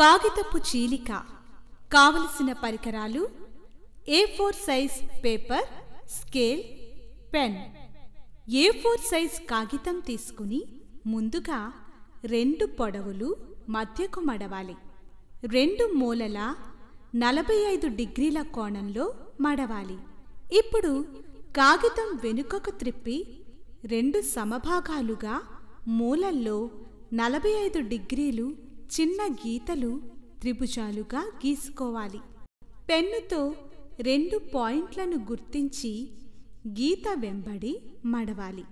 కాగితపు చీలిక కావలసిన పరికరాలు A four size paper scale pen A four size కాగితం తీసుకుని ముందుగా రెండు పొడవులు మధ్యకు మడవాలి రెండు మూలల నలభై ఐదు డిగ్రీల కోణంలో మడవాలి ఇప్పుడు కాగితం వెనుకకు త్రిప్పి రెండు సమభాగాలుగా మూలల్లో నలభై ఐదు డిగ్రీలు చిన్న గీతలు త్రిభుజాలుగా గీసుకోవాలి పెన్నుతో రెండు పాయింట్లను గుర్తించి గీత వెంబడి మడవాలి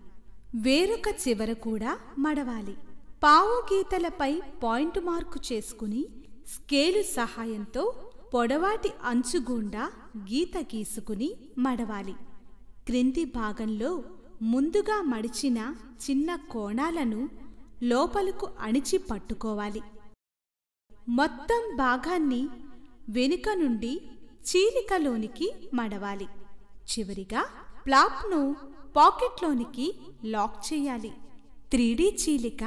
వేరొక చివర కూడా మడవాలి పావు గీతలపై పాయింట్ మార్కు చేసుకుని స్కేలు సహాయంతో పొడవాటి అంచు గుండా గీత గీసుకుని మడవాలి క్రింది భాగంలో ముందుగా మడిచిన చిన్న కోణాలను లోపలకు అణిచి పట్టుకోవాలి మొత్తం భాగాన్ని వెనుక నుండి చీలికలోనికి మడవాలి చివరిగా ప్లాప్ను పాకెట్లోనికి లాక్ చేయాలి త్రీడీ చీలిక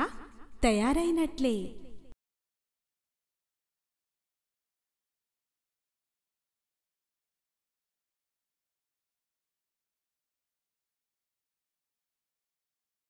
తయారైనట్లే